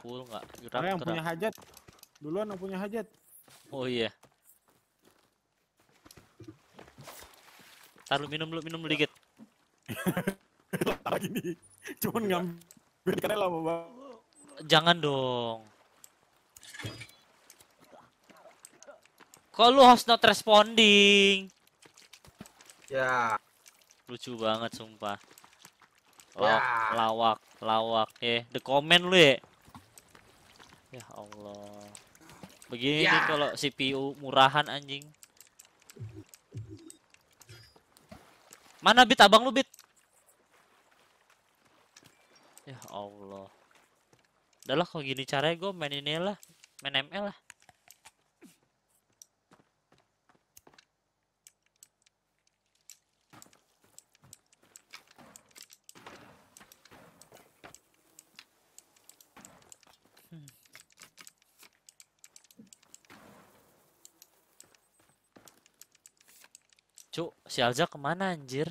ngumpul nggak gerak. yang punya hajat. Duluan yang punya hajat. Oh iya. Taruh minum lu minum dikit. Lagi nih. Cuman iya. ngambil karena lama banget. Jangan dong. Kok lu host not responding? Ya. Lucu banget sumpah. Oh, ya. Lawak, lawak, lawak. Ya. Eh, the comment lu ya. Ya Allah. Begini ya. kalau CPU murahan anjing. Mana bit abang lu bit? Ya Allah. Udahlah kalau gini caranya gue main ini lah. Main ML lah. Cuk, si Alza kemana anjir?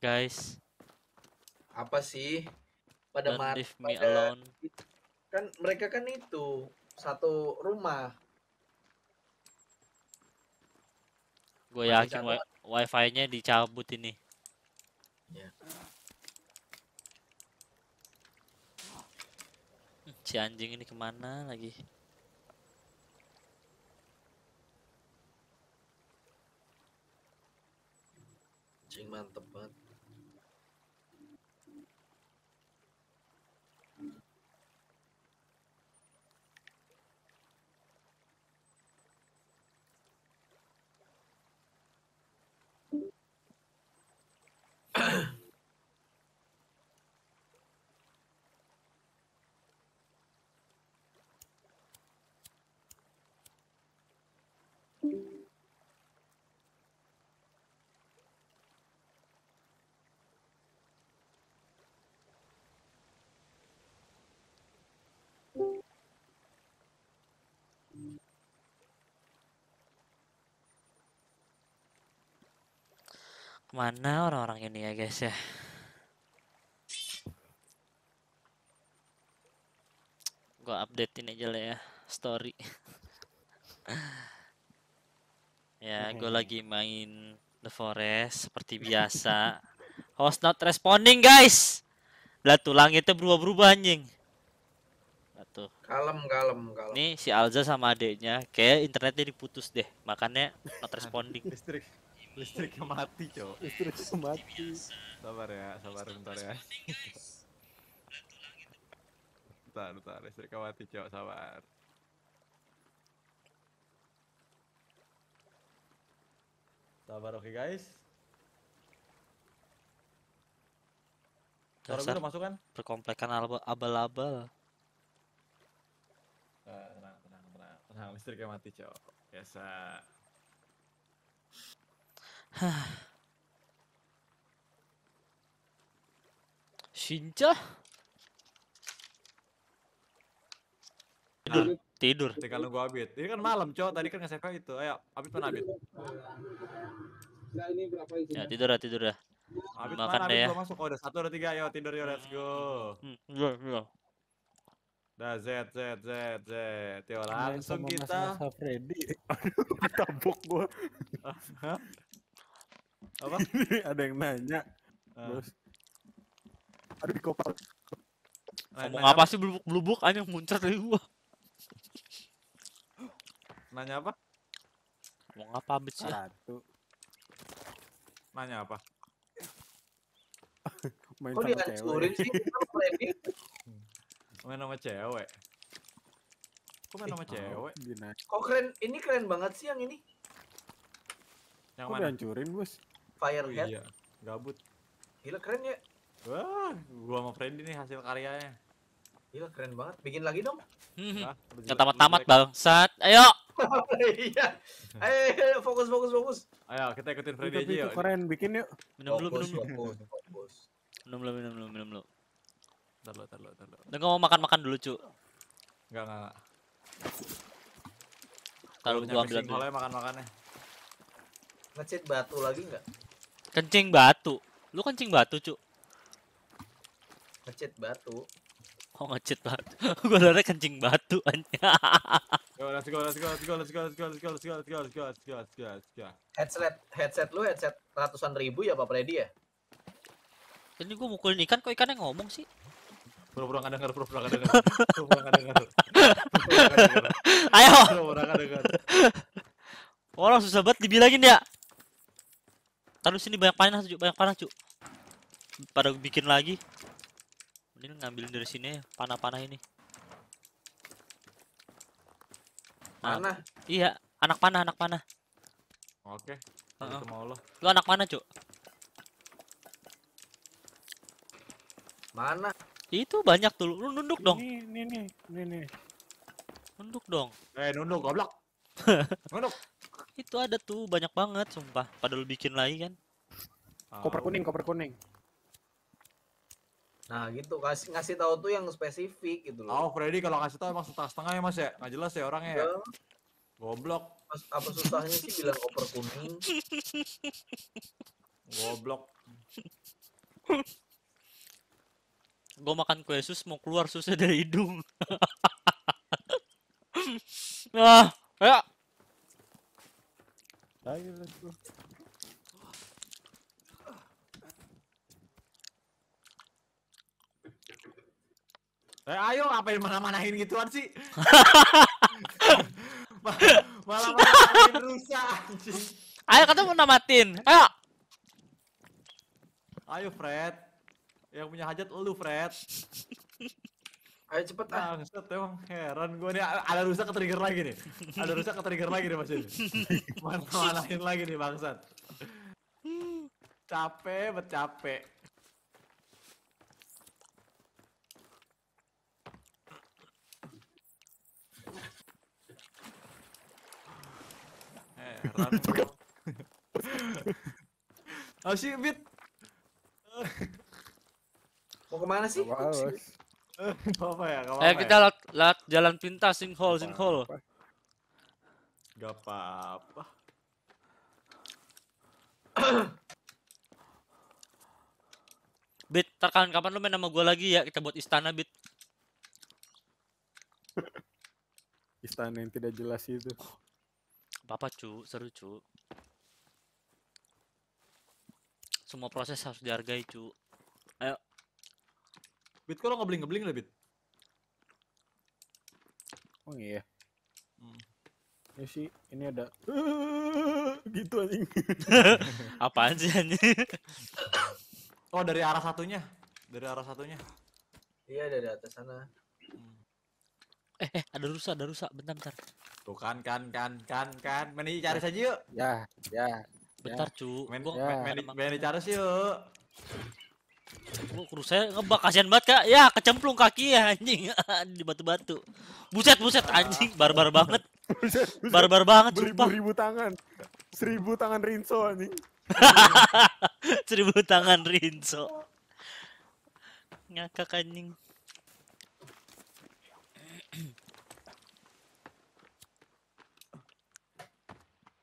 Guys. Apa sih? Pada mati pada... alone. Kan mereka kan itu satu rumah. Gue yakin wi wifi-nya dicabut ini. Ya. Hmm, si anjing ini kemana lagi? mantep banget Mana orang-orang ini ya guys ya? Gua ini aja lah ya story. ya, gua lagi main The Forest seperti biasa. Host not responding guys. Lah tulang itu berubah-berubah anjing. Kalem, kalem, kalem. Nih si Alza sama adeknya kayak internetnya diputus deh. Makanya not responding. Listrik listriknya mati cok listriknya mati sabar ya sabar bentar ya bentar bentar listriknya mati cok sabar sabar oke okay, guys Suara gue udah masuk kan? Perkomplekan abal-abal. Nah, tenang, tenang, tenang. Tenang, listriknya mati, cok. Biasa. Sinca? Tidur. Nah, tidur. Kalau nunggu abit. Ini kan malam, cowok. Tadi kan nge-save itu. Ayo, abit mana abit? ini berapa Ya, tidur ya, tidur ya. Abit Makan mana? abit? ya. masuk. Oh, udah satu, udah tiga. Ayo, tidur yuk. Let's go. Iya, hmm, iya. Dah Z Z Z Z. Yo langsung kita. Mas Freddy. Aduh, ketabok gua. apa ada yang nanya uh. ada di kopal ngomong apa, sih belubuk blubuk aja muncrat dari gua nanya apa ngomong apa bitch satu nanya apa main Kok sama cewek sih gitu? main sama cewek Kok main sama eh, cewek? Gini. Kok keren, ini keren banget sih yang ini. Yang Kok mana? dihancurin, Bos? Firehead. Iya, gabut. Gila keren ya. Wah, gua sama Freddy nih hasil karyanya. Gila keren banget. Bikin lagi dong. Nah, hmm. tamat-tamat bangsat. Ayo. iya. Ayo, fokus fokus fokus. Ayo kita ikutin Freddy aja yuk. Keren bikin yuk. Minum dulu, minum dulu. Minum dulu, minum dulu, minum dulu. Entar lu. entar lu entar lu. Enggak mau makan-makan dulu, Cuk. Enggak, enggak, enggak. gua ambil dulu. Kalau makan-makannya. Ngecet batu lagi enggak? Kencing batu. Lu kencing batu, Cuk. Ngecit batu. Oh, ngecit batu. Gua lari kencing batu anjir. go, let's go, let's go, let's go, let's go, let's go, let's go, let's go, let's go, let's go, let's go, let's go, Headset, headset lu headset ratusan ribu ya, Pak Freddy ya? Ini gua mukulin ikan, kok ikannya ngomong sih? Pura-pura enggak denger, pura-pura enggak denger, pura-pura enggak denger. Ayo. Pura-pura enggak denger. Orang susah banget dibilangin ya. Taruh sini banyak panah, cuy Banyak panah, cuy. Pada bikin lagi. Ini ngambilin dari sini panah-panah ini. Nah, panah? Iya, anak panah, anak panah. Oke. Uh -uh. lo. Lu anak mana, cuy. Mana? Itu banyak tuh. Lu nunduk dong. ini, ini, ini. Nunduk dong. Eh, nunduk goblok. nunduk. Itu ada tuh banyak banget sumpah. Padahal bikin lagi kan. Koper kuning, koper kuning. Nah gitu kasih ngasih tahu tuh yang spesifik gitu loh. Oh Freddy kalau kasih tahu emang setengah setengah ya mas ya nggak jelas ya orangnya. Ya. Iya. Goblok. Mas, apa susahnya sih bilang koper kuning? Goblok. Gue makan kue sus mau keluar susah dari hidung. ah ya. Ayo let's go. Eh ayo apa yang mana-manahin gituan sih? malah malah rusak anjing. Ayo kata mau namatin. Ayo. Ayo Fred. Yang punya hajat lu Fred. Ayo cepet ah. Bangsat emang heran gue nih ada rusak ke trigger lagi nih. Ada rusak ke trigger lagi nih Mas ini. mana lagi nih bangsat. Capek, bet capek. Heran. Kan- oh sih, Bit. Mau kemana sih? Wow, apa eh ya, kita ya? lewat, lewat jalan pintas sinkhole sinkhole. Gak apa-apa. Bit, terkapan kapan lu main sama gue lagi ya? Kita buat istana, Bit. istana yang tidak jelas itu. apa cu. Seru, cu. Semua proses harus dihargai, cu. Ayo. Bit kalau ngebling ngebling lah bit. Oh iya. Hmm. sih, ini ada gitu anjing. Apaan sih anjing? oh dari arah satunya, dari arah satunya. Iya ada di atas sana. Hmm. Eh, eh ada rusak ada rusak Bentar, bentar. Tuh kan kan kan kan kan. Meni cari saja yuk. Ya, ya. Bentar, ya. cu. Men, ya. men, men, men, cari yuk. Oh, kru saya ngebak kasihan banget Kak. Ya, kecemplung kaki ya anjing di batu-batu. Buset buset anjing barbar banget. Barbar banget sumpah. ribu tangan. Seribu tangan Rinso anjing. Seribu tangan Rinso. Ngakak anjing.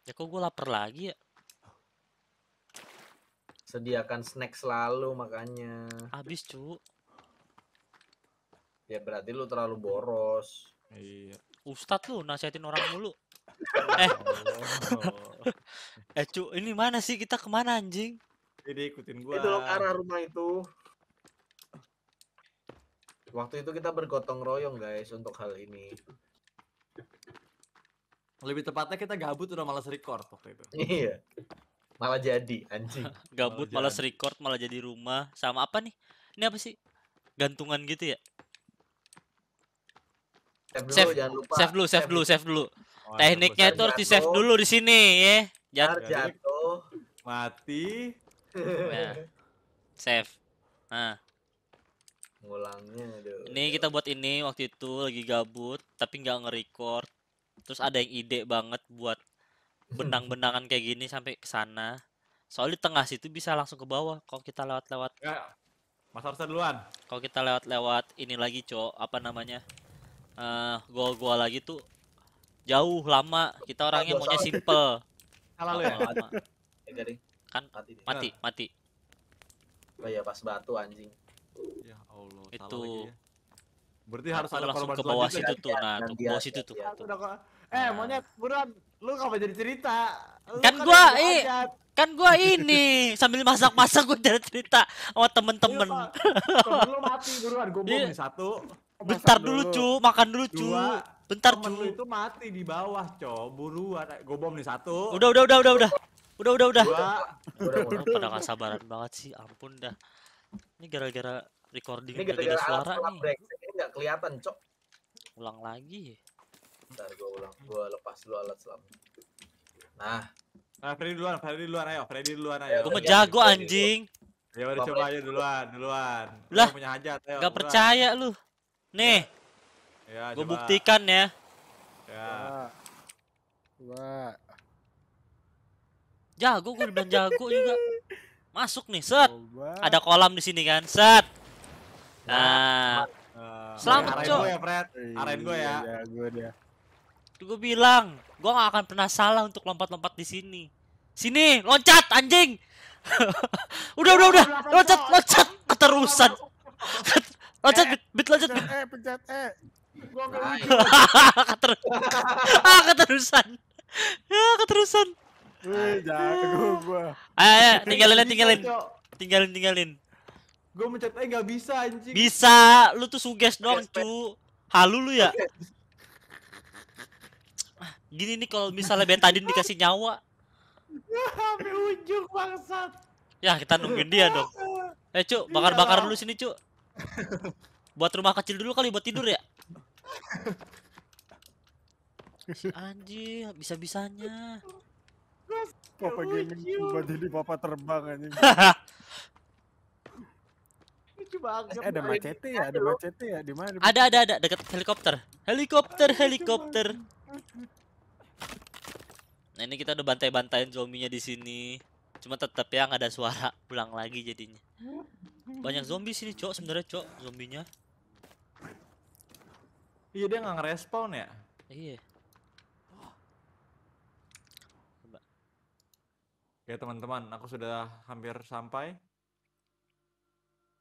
ya kok gue lapar lagi ya? Sediakan snack selalu makanya. Habis, cu. Ya berarti lu terlalu boros. Iya. Ustadz lu nasihatin orang mulu. eh. Oh. eh, cu, ini mana sih kita kemana anjing? Jadi ikutin gua. Itu loh arah rumah itu. Waktu itu kita bergotong royong guys untuk hal ini. Lebih tepatnya kita gabut udah malas record waktu itu. Iya malah jadi anjing gabut malah, malah record malah jadi rumah sama apa nih ini apa sih gantungan gitu ya save dulu, save, dulu, save dulu, save dulu. Oh, Tekniknya itu harus di save dulu di sini ya. jatuh, mati. Nah. Save. Nah. Ngulangnya aduh. Ini kita buat ini waktu itu lagi gabut tapi nggak nge-record. Terus ada yang ide banget buat Hmm. benang-benangan kayak gini sampai ke sana. Soalnya di tengah situ bisa langsung ke bawah kalau kita lewat-lewat. Ya, Mas Arsa duluan. Kalau kita lewat-lewat ini lagi, Cok, apa namanya? Eh, uh, gua-gua lagi tuh jauh lama. Kita orangnya maunya simple. Salah lu ya. Lama. Ya, kan mati, mati. Nah. mati. Oh iya, pas batu anjing. Ya Allah, itu. Ya. Berarti harus ada langsung ke bawah situ ya? tuh. Nah, ke bawah situ tuh. Eh, nah. monyet, buruan Lu kapan jadi cerita? Lu kan, kan gua i kan gua ini sambil masak-masak gua jadi cerita sama temen-temen. Iya, lu mati buruan gua iya. bom satu. Bentar dulu, cu, makan dulu, cu. Dua. Bentar, cu. Lu itu mati di bawah, cu Buruan. Eh, gua bom nih satu. Udah, udah, udah, udah, udah. Udah, udah, udah. udah udah udah udah udah udah udah udah udah udah Ini gara-gara recording ini gara-gara suara nih. Break. Ini udah kelihatan, Cok. Ulang lagi. Ntar gue ulang, gue lepas dulu alat selam. Nah. Nah, Freddy duluan, Freddy duluan, ayo, Freddy duluan, ayo. Gua ngejago anjing. Ya udah coba aja duluan, duluan. Lah, punya hajat, ayo. Gak percaya lu. Nih. Ya, gue buktikan ya. Ya. Wah. Jago gue udah jago juga. Masuk nih, set. Coba. Ada kolam di sini kan, set. Ya. Nah. Uh, Selamat, Cok. Arahin gue ya, Fred. Iya, arahin gue ya. Iya, gue dia. Gue bilang, gue gak akan pernah salah untuk lompat-lompat di sini. Sini, loncat anjing. udah, udah, udah. Loncat, loncat. Keterusan. loncat, bit, eh, bit loncat. bit. eh pencet e, e. keterusan. ah, keterusan. Ya, keterusan. Wih, eh, eh, e tinggalin, tinggalin. Tinggalin, tinggalin. Gue mencet eh gak bisa anjing. Bisa, lu tuh suges dong cu. Halu lu ya? Gini nih kalau misalnya betadin dikasih nyawa. Sampai ujung bangsat. Ya kita nungguin dia dong. Eh cu, bakar-bakar iya. dulu sini cu. Buat rumah kecil dulu kali buat tidur ya. Anjir, bisa-bisanya. Papa gaming coba jadi papa terbang anjing. eh, ada macete ya, ada macete ya, di mana? Ada, ada, ada, dekat helikopter. Helikopter, helikopter. Nah, ini kita udah bantai-bantain zombinya di sini. Cuma tetap ya nggak ada suara pulang lagi jadinya. Banyak zombie sini, Cok, sebenarnya, Cok, zombinya. Iya, dia nggak ngerespon ya? Iya. Coba. Ya, teman-teman, aku sudah hampir sampai.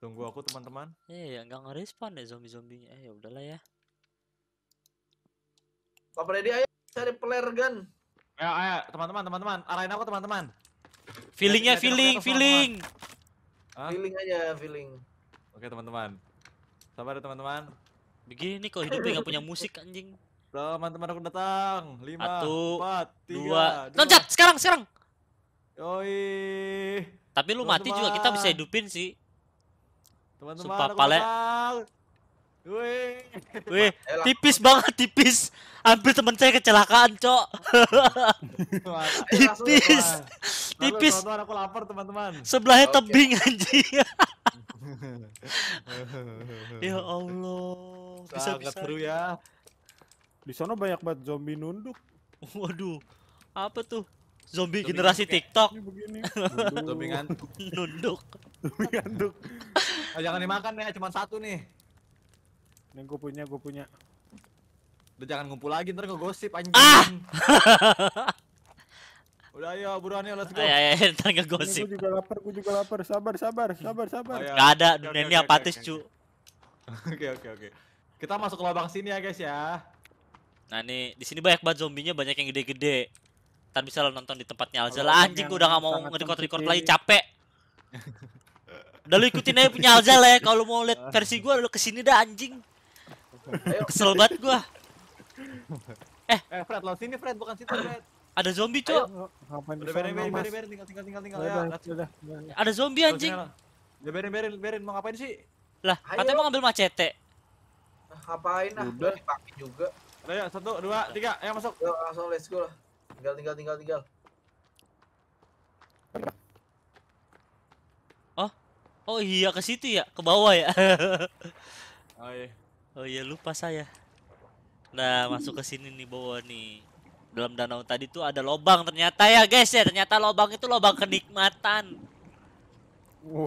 Tunggu aku, teman-teman. Iya, nggak ngerespon ya zombie-zombinya. Eh, ya udahlah ya. Pak Freddy, ayo cari player gun. Ayo, ayo, teman-teman, teman-teman, arahin aku teman-teman. Feelingnya, feeling, feeling. Feeling aja, feeling. Oke teman-teman, sabar ya teman-teman. Begini kok hidupnya nggak punya musik anjing. Teman-teman aku datang. Lima, empat, dua. Loncat, sekarang, sekarang. Yoi. Tapi lu mati juga kita bisa hidupin sih. Teman-teman, Sumpah, pale... Wih. Wih, tipis banget tipis. Hampir teman saya kecelakaan, Cok. tipis. tipis. aku lapar, teman-teman. Sebelahnya okay. tebing aja, ya Allah. Bisa Sangat bisa seru ya. Di sana banyak banget zombie nunduk. Waduh. Apa tuh? Zombie, zombie generasi ya? TikTok. Zombie ngantuk. nunduk. Zombie ngantuk. Oh, jangan dimakan ya, cuma satu nih. Ini gue punya, gue punya. Udah jangan ngumpul lagi ntar ngegosip anjing. Ah! Udah ayo buruan ya let's go. Ayo ah, iya, ayo iya, iya, ntar ngegosip. Gue juga lapar, gue juga lapar. Sabar sabar sabar sabar. Gak ada dunia okay, ini okay, apatis okay, cu. Oke oke oke. Kita masuk ke lubang sini ya guys ya. Nah nih di sini banyak banget zombinya, banyak yang gede-gede. Ntar bisa lo nonton di tempatnya Alza lah anjing gue udah gak mau nge-record-record lagi capek. udah lu ikutin aja punya Alza lah ya kalau mau liat versi gue lu kesini dah anjing. Ayo. Kesel banget gua. Eh, eh Fred, lo sini Fred, bukan situ Fred. Ada zombie, Cok. di berin berin berin berin tinggal tinggal tinggal tinggal ya. Udah, Ada zombie anjing. Ya berin berin berin mau ngapain sih? Lah, katanya mau ngambil macete. ngapain ah? Udah dipakai juga. Udah ya, satu, dua, tiga, ayo masuk. Yo, langsung let's go lah. Tinggal tinggal tinggal tinggal. Oh, oh iya ke situ ya, ke bawah ya. oh iya. Oh iya lupa saya. Nah masuk ke sini nih bawa nih. Dalam danau tadi tuh ada lobang ternyata ya guys ya. Ternyata lobang itu lobang kenikmatan.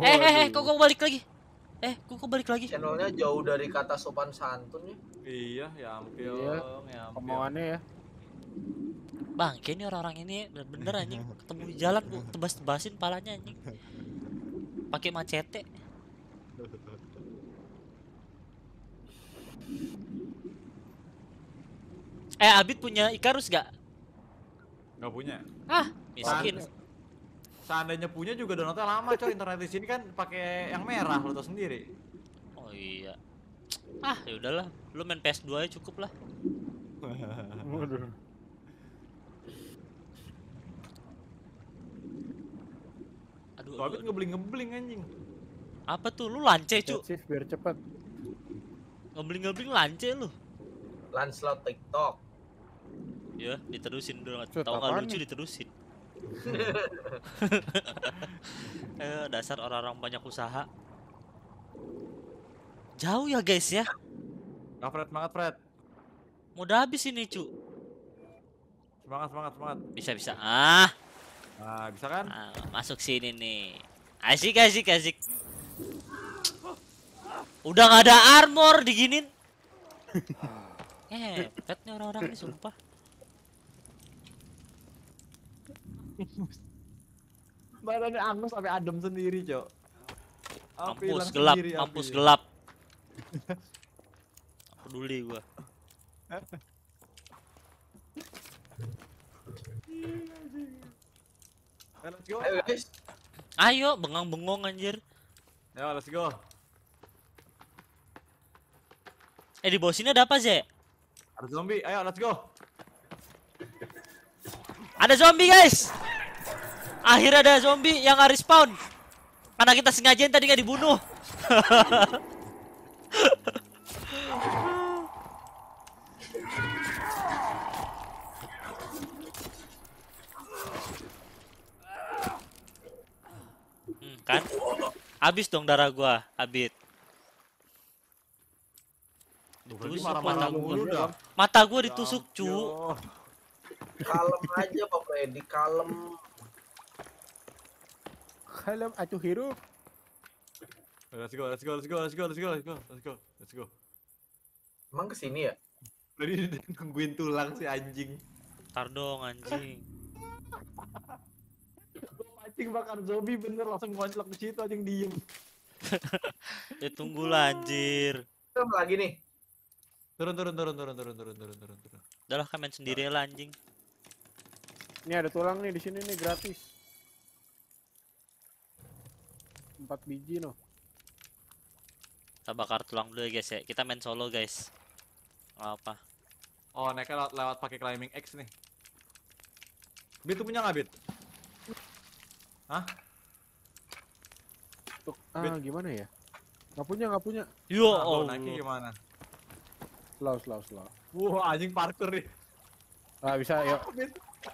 Eh eh eh kok gue balik lagi? Eh kok gue balik lagi? Channelnya jauh dari kata sopan santun ya. Iya ya ampil. iya. ya Omongannya ya. Bang, kayaknya orang-orang ini bener bener anjing ketemu di jalan tuh tebas-tebasin palanya anjing. Pakai macete. Eh, Abid punya Ikarus gak? Gak punya. Ah, miskin. Seandainya punya juga donatnya lama, coy. Internet di sini kan pakai yang merah, lo tau sendiri. Oh iya. Ah, ya udahlah. Lu main PS2 aja cukup lah. Waduh. Aduh, Abid ngebling-ngebling anjing. Apa tuh? Lu lance, cu. biar cepet. Ngebling-ngebling lance lu. Lancelot TikTok. Ya, diterusin dong. Tau nggak lucu diterusin. eh, dasar orang-orang banyak usaha. Jauh ya guys ya. Fred, semangat Fred. Mau udah habis ini cu. Semangat semangat semangat. Bisa bisa. Ah. Nah, bisa kan? Ah, masuk sini nih. Asik asik asik. Udah gak ada armor diginin. eh, nih orang-orang ini sumpah. Barangnya angus sampai adem sendiri, Cok. Mampus gelap, sendiri, gelap. Peduli gua. Ayo, bengong bengong anjir. Ayo, let's go. Eh di bawah sini ada apa, Zek? Ada zombie, ayo let's go. Ada zombie, guys. Akhirnya ada zombie yang harus spawn. Karena kita sengajain tadi nggak dibunuh. Hmm, kan? Habis dong darah gua, habis Ditusuk mata gua. Iya. Mata gua ditusuk, ya cu. kalem aja bapak edi kalem. Kalem atuh hero Let's go, let's go, let's go, let's go, let's go, let's go, let's go, let's go. Emang kesini ya? Tadi nungguin tulang si anjing. Tar dong anjing. anjing bakar zombie bener langsung ngonclok ke situ anjing diem. ya tunggulah anjir. lagi nih. Turun turun turun turun turun turun turun turun turun. Udahlah kalian sendiri lah anjing. Ini ada tulang nih di sini nih gratis. Empat biji loh. Kita bakar tulang dulu ya guys ya. Kita main solo guys. Nggak apa. Oh, naiknya lewat, lewat pakai climbing X nih. Bit punya nggak Bit? Hah? Tuk, ah, bit. gimana ya? Nggak punya, nggak punya. Yo, nah, oh. Naiknya gimana? slow slow slow wah anjing parkur nih nggak bisa yuk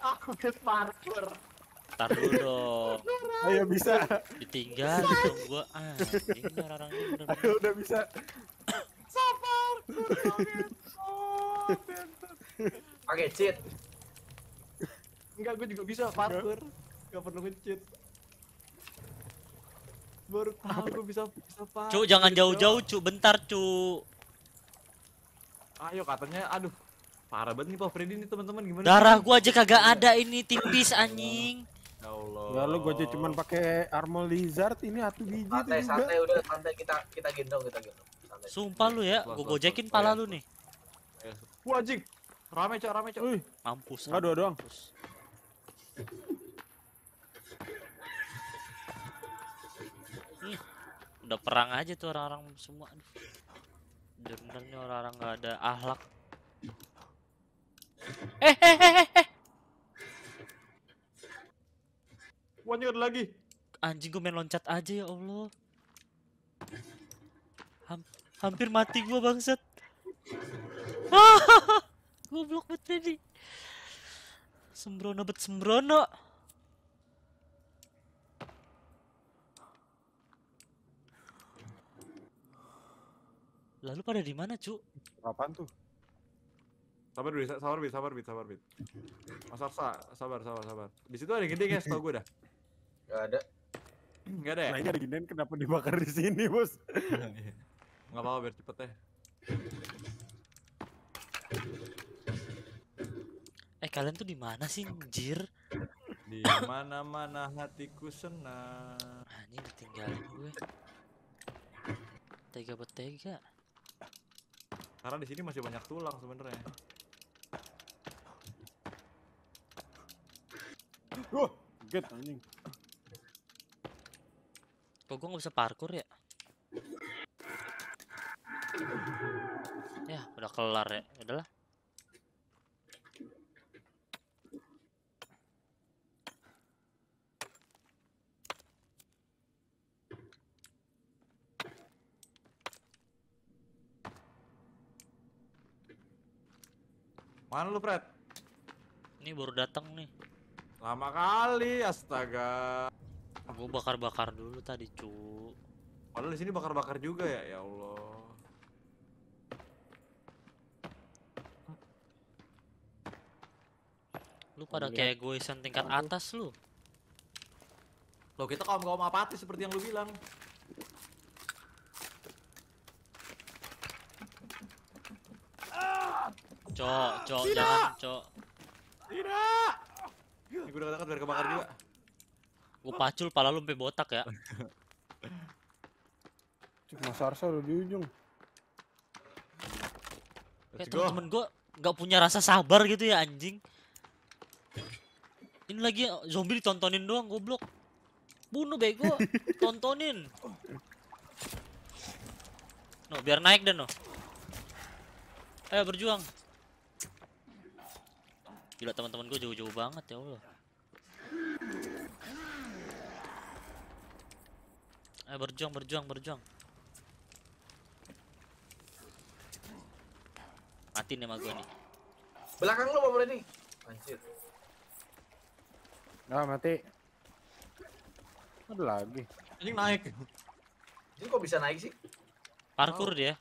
aku bisa parkur Ntar dulu dong. Ayo bisa. Ditinggal dong gua anjing orang ini. Ayo udah bisa. Sabar. oke cheat. Enggak gua juga bisa parkur. Enggak perlu nge-cheat. Baru tahu gua bisa bisa parkur. Cu jangan jauh-jauh cu, bentar cu. Ayo katanya, aduh. Parah banget nih Pak Freddy nih teman-teman gimana? Darah gua aja kagak ada ini tipis ya anjing. Ya Allah. Lalu ya gua aja cuman pakai armor lizard ini satu biji santai, tuh. Santai, santai udah santai kita kita gendong kita gendong. Santai. Sumpah lu ya, gua gojekin pala lu nih. Wah anjing. Rame cok, rame cok. Mampus. Enggak dua doang. udah perang aja tuh orang-orang semua. Aduh bener nih orang-orang nggak ada ahlak eh eh eh eh eh Wanya lagi anjing gue main loncat aja ya allah Ham hampir mati gue bangset Hahaha. Gue blok betul nih sembrono bet sembrono Lalu pada di mana, Cuk? kapan tuh? Sabar, Bit. Sabar, Bit. Sabar, Bit. Sabar, Bit. Mas Arsa, sabar, sabar, sabar. Di situ ada gede, guys. Tau gue dah. Gak ada. Gak ada ya? Lainnya ada gede, kenapa dibakar di sini, Bos? Gak apa-apa, biar cepet deh. Ya. Eh kalian tuh di mana sih, anjir? Di mana-mana hatiku senang. Ini ditinggalin gue. Tega betega. Karena di sini masih banyak tulang sebenarnya. Wah, get anjing. Kok gua bisa parkur ya? Ya, udah kelar ya. Udahlah. lu, Fred? Ini baru datang nih. Lama kali, astaga. Aku bakar-bakar dulu tadi, cu. Padahal di sini bakar-bakar juga ya, ya Allah. Lu pada kayak kayak egoisan tingkat atas lu. Loh, kita kaum-kaum apatis seperti yang lu bilang. Cok, cok, jangan, cok. Tidak. Ini gue udah katakan biar kebakar juga. Gue pacul pala lu sampai botak ya. Cuma Sarsa udah di ujung. Kayak temen-temen gue gak punya rasa sabar gitu ya anjing. Ini lagi zombie ditontonin doang goblok. Bunuh bego, tontonin. No, biar naik deh no. Ayo berjuang. Gila teman-teman gue jauh-jauh banget ya Allah. Eh berjuang berjuang berjuang. Mati nih magoni nih. Belakang lu mau berani? Anjir. Ah mati. aduh lagi. Ini naik. Ini kok bisa naik sih? Parkur oh. dia.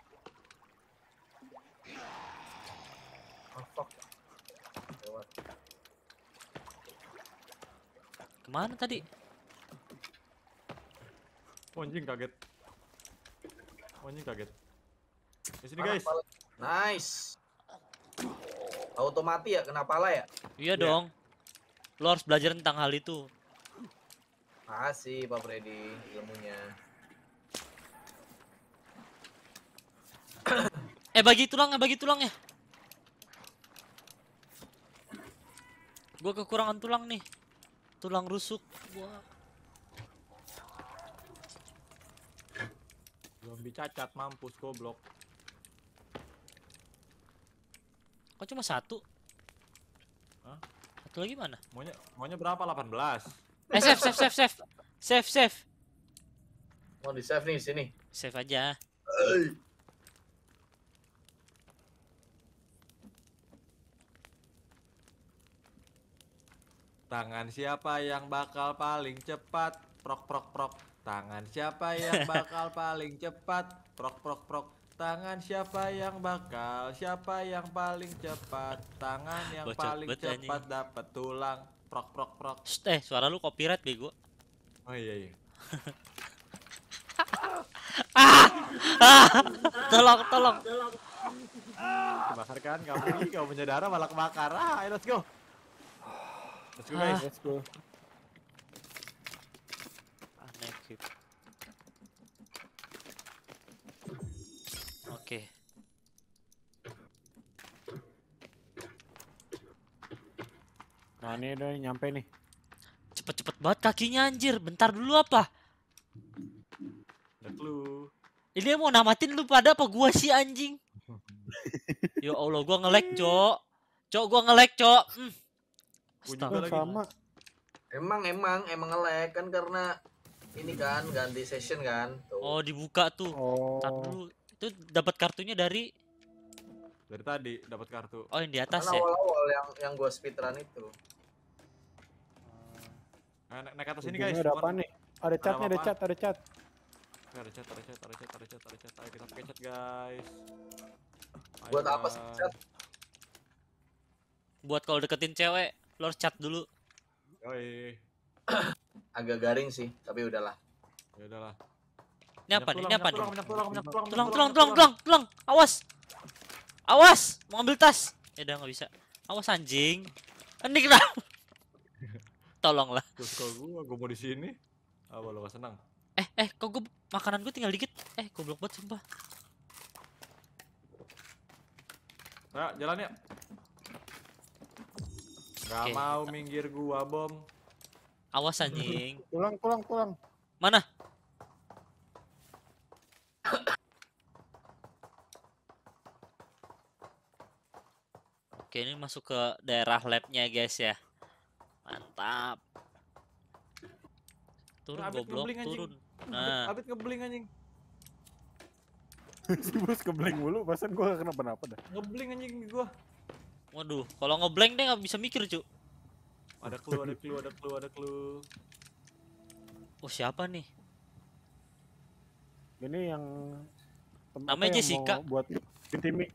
Kemana tadi? Oh, anjing kaget. Oh, anjing kaget. Di sini guys. Nice. Auto mati ya kena pala ya? Iya yeah. dong. Lo harus belajar tentang hal itu. Makasih Pak Freddy ilmunya. eh bagi tulangnya, bagi tulangnya. Gue kekurangan tulang nih tulang rusuk gua dicacat mampus goblok kok cuma satu Hah? satu lagi mana maunya maunya berapa 18 eh save save save save save save mau di save nih sini save aja Tangan siapa yang bakal paling cepat? Prok prok prok. Tangan siapa yang bakal paling cepat? Prok prok prok. Tangan siapa yang bakal? Siapa yang paling cepat? Tangan yang Bocok paling cepat dapat tulang. Prok prok prok. Shh, eh, suara lu copyright bego. Oh iya iya. Ah! ah! tolong, tolong. Ah! Kebakar kan kamu, kamu punya darah malah kebakar. Ah, ayo let's go. Let's go ah. guys. Let's go. Ah, Oke. Okay. Nah, ini udah nyampe nih. Cepet-cepet banget kakinya anjir. Bentar dulu apa? Lu. Ini mau namatin lu pada apa gua sih anjing? ya Allah, gua ngelek, Cok. Cok, gua ngelek, Cok. Mm. Gue juga lagi. Sama. Emang emang emang ngelek kan karena ini kan ganti session kan. Tuh. Oh, dibuka tuh. Oh. Itu dapat kartunya dari dari tadi dapat kartu. Oh, yang di atas karena ya. Awal-awal yang yang gua speedrun itu. Nah, naik, naik atas ini guys. Ada apa Ada chat, ada, cat ada cat Ada cat ada cat ada cat ada chat, ada chat. Ayo kita pakai chat guys. Ayo, Buat apa sih chat? Buat kalau deketin cewek lo harus dulu Yoi. agak garing sih tapi udahlah ya udahlah ini apa nih ini apa nih tulang tulang tulang tulang tulang awas awas mau ambil tas ya udah enggak bisa awas anjing ini kenapa tolonglah terus kok gua gua mau di sini apa lo gak senang eh eh kok gua makanan gua tinggal dikit eh goblok banget sumpah Ayo, ya, jalan ya. Gak okay, mau minggir gua, bom. Awas anjing. pulang, pulang, pulang. Mana? Oke, ini masuk ke daerah labnya guys ya. Mantap. Turun nah, goblok, turun. Nah. Abit ngebling anjing. si bos ngebling mulu, pasan gua kenapa-napa dah. Ngebling anjing gua. Waduh, kalau ngeblank deh nggak bisa mikir, cuk. Ada clue, ada clue, ada clue, ada clue. Oh, siapa nih? Ini yang namanya Jessica. buat Timi.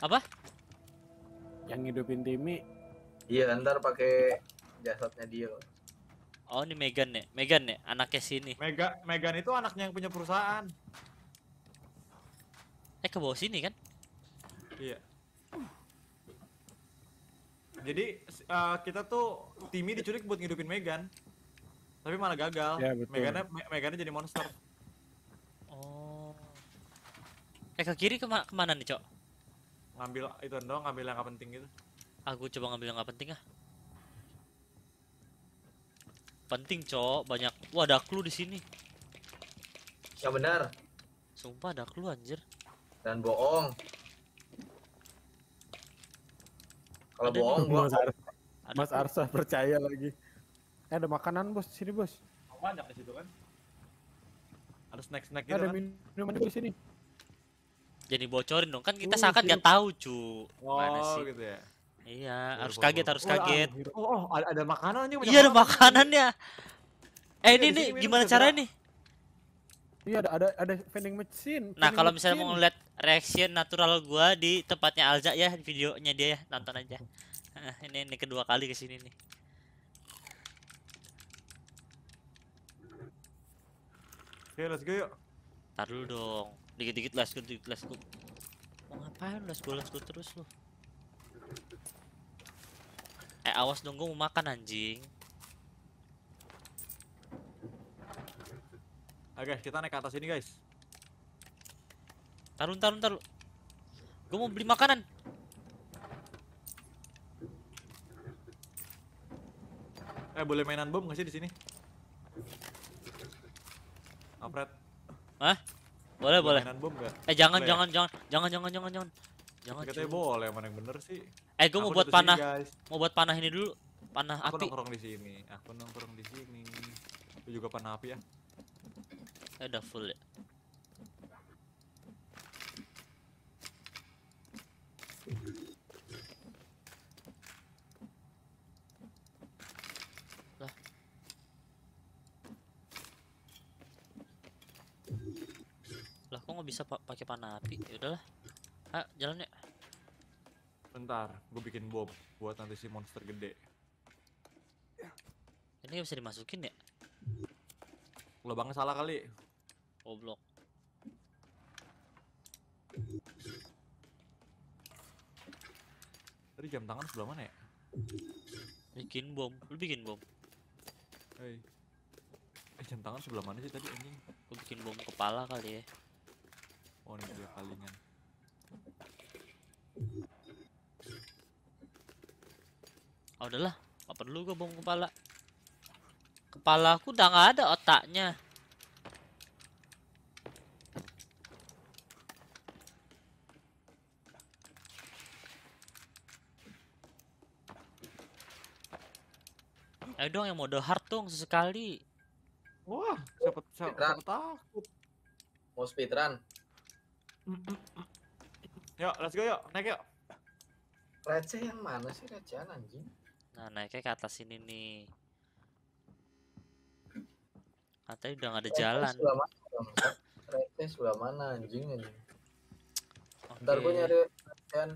Apa? Yang hidupin Timi. Iya, ntar pakai jasadnya dia. Oh, ini Megan nih ya? Megan nih ya? Anaknya sini. Mega Megan itu anaknya yang punya perusahaan. Eh, ke bawah sini kan? Iya. Jadi uh, kita tuh Timmy diculik buat ngidupin Megan. Tapi malah gagal. Ya, Megannya Me Megannya jadi monster. Oh. Eh ke kiri kema kemana nih, Cok? Ngambil itu dong, ngambil yang gak penting gitu. Aku coba ngambil yang gak penting ah. Penting, Cok. Banyak. Wah, ada clue di sini. Ya benar. Sumpah ada clue anjir. Dan bohong. Kalau bohong gua Mas, Ar Mas Arsa percaya lagi. Eh, ada makanan bos sini bos. Oh, banyak di situ kan. Ada snack snack gitu ada kan. Ada minuman di sini. Jadi bocorin dong kan kita uh, oh, gak iya. nggak tahu cu. Oh, Mana sih? gitu ya. Iya, Biar harus bobo. kaget, harus kaget. Oh, oh ada, oh, ada makanan juga. Iya, ada makanannya. Iya, eh, ini nih gimana caranya nih? Iya ada ada ada vending machine. nah kalau misalnya mau ngeliat reaction natural gua di tempatnya Alza ya videonya dia ya nonton aja. Eh, ini ini kedua kali kesini nih. Oke let's go yuk. Tar dulu dong. Dikit-dikit let's go, dikit let's go. Mau ngapain let's go let's go terus lu? Eh awas dong gua mau makan anjing. Oke, okay, kita naik ke atas ini guys. Tarun, tarun, tarun. Gue mau beli makanan. Eh, boleh mainan bom gak sih di sini? Apret. Hah? Boleh, boleh. Mainan bom gak? Eh, ya? jangan, jangan, jangan, jangan, jangan, jangan, jangan. Jangan. Katanya boleh, mana yang bener sih? Eh, gue mau buat panah. mau buat panah ini dulu. Panah aku api. Aku nongkrong di sini. Aku nongkrong di sini. Itu juga panah api ya. Eh udah full ya. Lah. kok nggak bisa pa pakai panah api? Ya udahlah. Ah, jalan ya. Bentar, gue bikin bom buat nanti si monster gede. Ini bisa dimasukin ya? Lubangnya salah kali. Goblok. Tadi jam tangan sebelah mana ya? Bikin bom. Lu bikin bom. Hei. Eh jam tangan sebelah mana sih tadi anjing? Lu bikin bom kepala kali ya. Oh ini dia palingan. Oh, udahlah, gak perlu gue bom kepala. Kepala aku udah gak ada otaknya. Ayo dong yang mode hard dong sesekali. Wah, siapa siapa, siapa takut. Mau speedrun. Yuk, let's go yuk, naik yuk. Receh yang mana sih recehan anjing? Nah, naiknya ke atas sini nih. Katanya udah gak ada jalan. Sebelah mana, Receh sebelah mana anjing ini. Okay. Ntar gue nyari Rajaan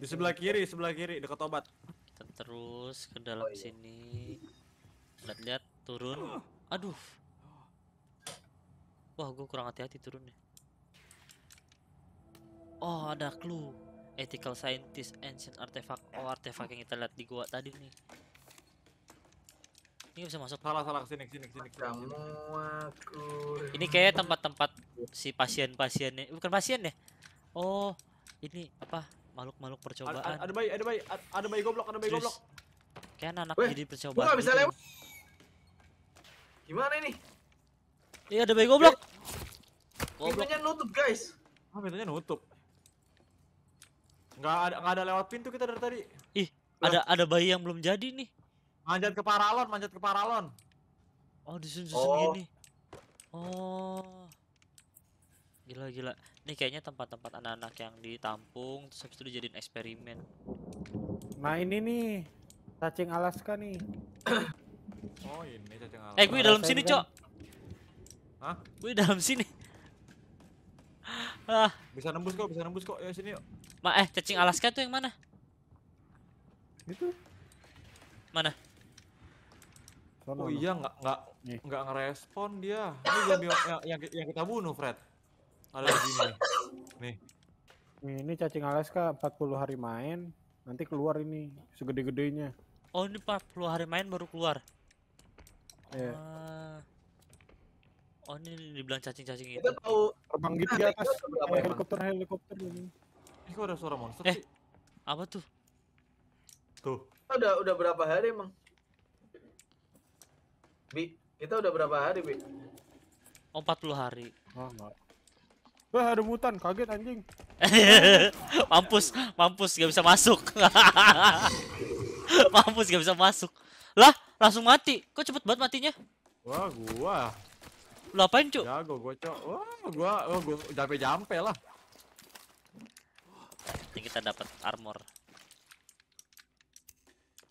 Di sebelah kiri, sebelah kiri, dekat obat terus ke dalam oh, iya. sini. Lihat-lihat turun. Aduh. Wah, gue kurang hati-hati turun turunnya. Oh, ada clue. Ethical scientist ancient artifact, Oh, artifact yang kita lihat di gua tadi nih. Ini bisa masuk. Salah, salah sini, sini, sini. Ini kayak tempat-tempat si pasien-pasiennya. Bukan pasien ya? Oh, ini apa? makhluk-makhluk percobaan. Ada, ada bayi, ada bayi, ada bayi goblok, ada bayi goblok. Kayak anak jadi percobaan. Gua gak bisa gitu. lewat. Gimana ini? Iya, ada bayi goblok. Eh, goblok. Pintunya nutup, guys. Ah, pintunya nutup. Enggak ada enggak ada lewat pintu kita dari tadi. Ih, ada ada bayi yang belum jadi nih. Manjat ke paralon, manjat ke paralon. Oh, disusun-susun oh. gini. Oh. Gila gila. Ini kayaknya tempat-tempat anak-anak yang ditampung terus habis itu dijadiin eksperimen. Nah, ini nih cacing Alaska nih. oh, ini cacing Alaska. Eh, gue dalam sini, Cok. Hah? Gue dalam sini. ah. Bisa nembus kok, bisa nembus kok. Ya sini yuk. Ma eh cacing Alaska tuh yang mana? Itu. Mana? Oh, iya nggak nggak nggak ngerespon dia. Ini yang, yang, yang kita bunuh Fred. Ada nih. Nih. ini cacing Alaska 40 hari main, nanti keluar ini segede-gedenya. Oh, ini 40 hari main baru keluar. Iya. Yeah. Uh... Oh, ini dibilang cacing-cacing itu. Kita tahu terbang gitu di atas helikopter helikopter ini. Ini kok ada suara monster eh, Apa tuh? Tuh. Kita udah udah berapa hari emang? Bi, kita udah berapa hari, Bi? Oh, 40 hari. Oh, enggak. Wah ada mutan, kaget anjing. mampus, mampus gak bisa masuk. mampus gak bisa masuk. Lah, langsung mati. Kok cepet banget matinya? Wah, gua. Lu apain, Cuk? Jago gua, Cuk. Wah, gua oh, gua jampe-jampe lah. Ini kita dapat armor.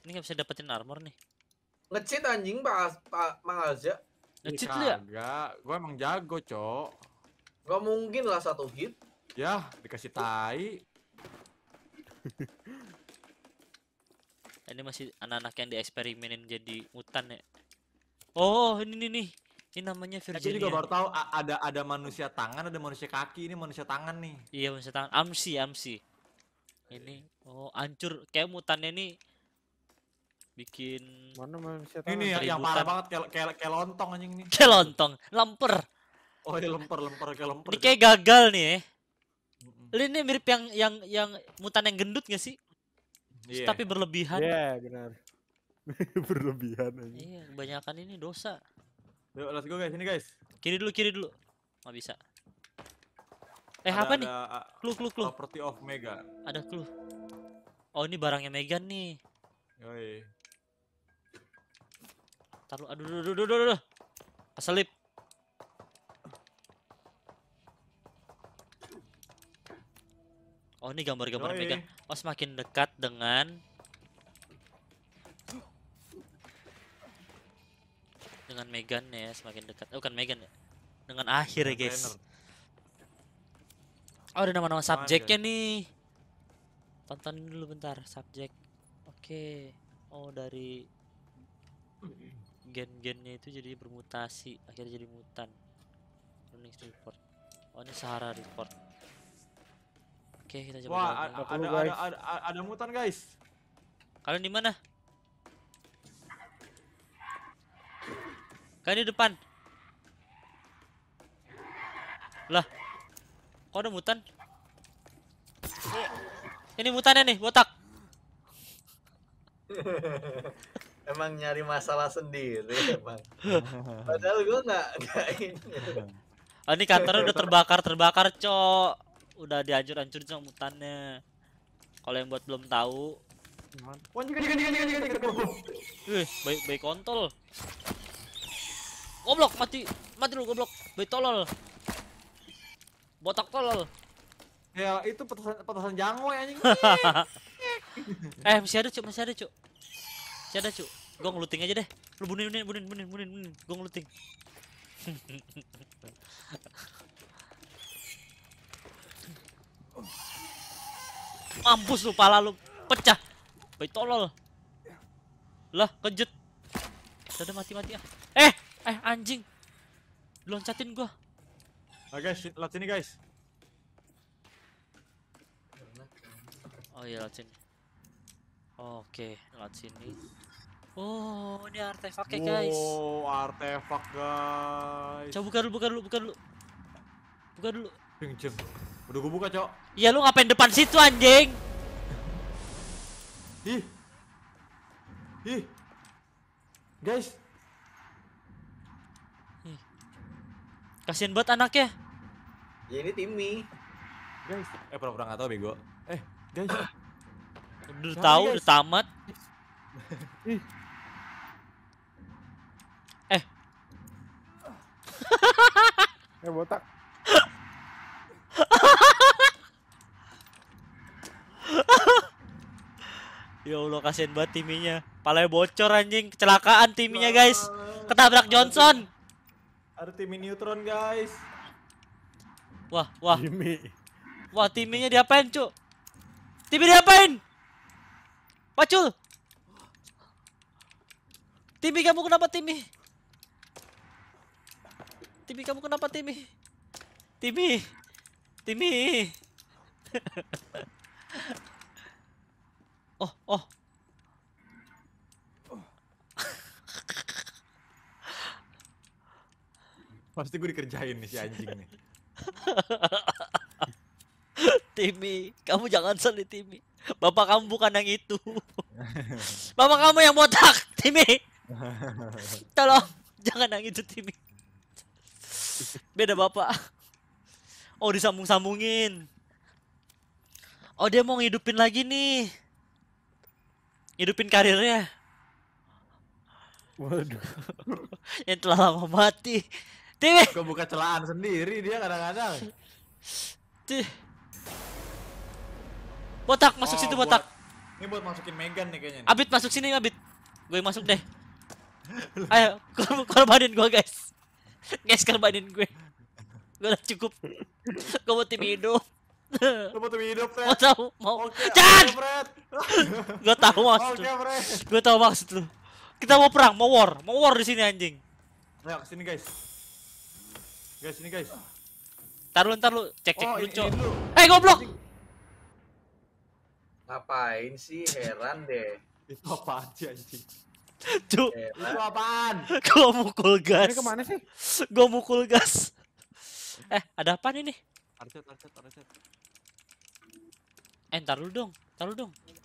Ini gak bisa dapetin armor nih. Ngecit anjing Pak Pak Mang Azza. Ya? Ngecit lu ya? Enggak, gua emang jago, Cok. Gak mungkin lah satu hit. Ya, dikasih tai. ini masih anak-anak yang dieksperimenin jadi mutan ya. Oh, ini nih nih. Ini namanya eh, Virginia. jadi gue baru tahu ada ada manusia tangan, ada manusia kaki. Ini manusia tangan nih. Iya, manusia tangan. Amsi, amsi. Ini oh, hancur kayak mutannya nih bikin mana manusia tangan. Ini yang, parah banget kayak kayak, kayak lontong anjing nih. Kayak lontong, lemper. Oh ya lempar lempar kayak lempar. Ini gitu. kayak gagal nih. Ya. ini mirip yang yang yang mutan yang gendut gak sih? Yeah. Tapi berlebihan. Iya yeah, benar. berlebihan aja. Iya kebanyakan ini dosa. Yuk let's go guys ini guys. Kiri dulu kiri dulu. Nggak bisa. Eh ada, apa ada, nih? Clue clue clue. Property of Mega. Ada clue. Oh ini barangnya Mega nih. Yoi. Taruh aduh aduh aduh aduh aduh. Keselip. Oh ini gambar-gambar megang. Oh semakin dekat dengan dengan Megan ya semakin dekat. Oh, bukan Megan ya. Dengan akhir ya guys. Oh ada nama-nama subjeknya nih. Tonton dulu bentar subjek. Oke. Okay. Oh dari gen-gennya itu jadi bermutasi akhirnya jadi mutan. Running report. Oh ini Sahara report. Oke, kita coba. Wah, ada, ada, ada, ada, ada mutan, guys. Kalian di mana? Kalian di depan. Lah. Kok ada mutan? Eh, ini mutannya nih, botak. emang nyari masalah sendiri emang. Padahal gua nggak nggak ini. Oh, ini kantornya udah terbakar terbakar cok udah dihancur hancur sama mutannya. Kalau yang buat belum tahu, oh, Wih, baik baik kontol. Goblok mati, mati lu goblok. Baik tolol. Botak tolol. Ya, itu petasan petasan jango ya anjing. eh, masih ada, Cuk, masih ada, Cuk. Masih ada, Cuk. Gong ngeluting aja deh. Lu bunin bunin bunin bunin bunin. Gong ngeluting. Mampus lu pala lu pecah. Baik tolol. Lah, kejut Sudah mati-mati ah. Eh, eh anjing. Loncatin gua. Oke, nah, guys, lihat sini guys. Oh iya, lihat sini. Oke, lihat sini. Oh, ini artefak ya, guys. Oh, artefak, guys. Coba buka dulu, buka dulu, buka dulu. Buka dulu. Pinjem. Udah gue buka, Cok. Iya, lu ngapain depan situ, anjing? Ih. Ih. Guys. Kasihan Kasian banget anaknya. Ya ini Timmy. Guys, eh pura-pura enggak tahu bego. Eh, guys. udah Sari tahu, guys. udah tamat. Ih. eh. eh botak. ya Allah kasihan banget timinya. Palanya bocor anjing, kecelakaan timinya guys. Ketabrak Johnson. Ada tim neutron guys. Wah, wah. Timi. Wah, timinya diapain, Cuk? Timi diapain? Pacul. Timi kamu kenapa Timi? Timi kamu kenapa Timi? Timi. Timmy. oh, oh. Pasti gue dikerjain nih si anjing nih. Timmy, kamu jangan sedih Timmy. Bapak kamu bukan yang itu. Bapak kamu yang botak, Timmy. Tolong, jangan yang itu Timmy. Beda bapak oh disambung-sambungin oh dia mau ngidupin lagi nih hidupin karirnya waduh yang telah lama mati Tiwi. Kau buka celaan sendiri dia kadang-kadang. Tih. Botak masuk oh, situ botak. Buat, ini buat masukin Megan nih kayaknya. Nih. Abit masuk sini Abit. Gue masuk deh. Ayo, korbanin gue guys. Guys korbanin gue. Gue udah cukup. Gue mau tim hidup. Lu mau tim hidup, Fred? Mau tahu, mau. Jangan! gue tahu maksud okay, lu. Gue tau maksud lu. Kita mau perang, mau war, mau war di sini anjing. Ayo kesini guys. Guys, sini guys. Taruh lu, ntar lu cek cek oh, Eh, goblok. Ngapain sih heran deh. Itu apaan sih anjing? Cuk, lu apaan? Gua mukul gas. Ini kemana sih? Gua mukul gas. Eh, ada apa nih? Artet, artet, artet. Eh, ntar dulu dong. Ntar dong.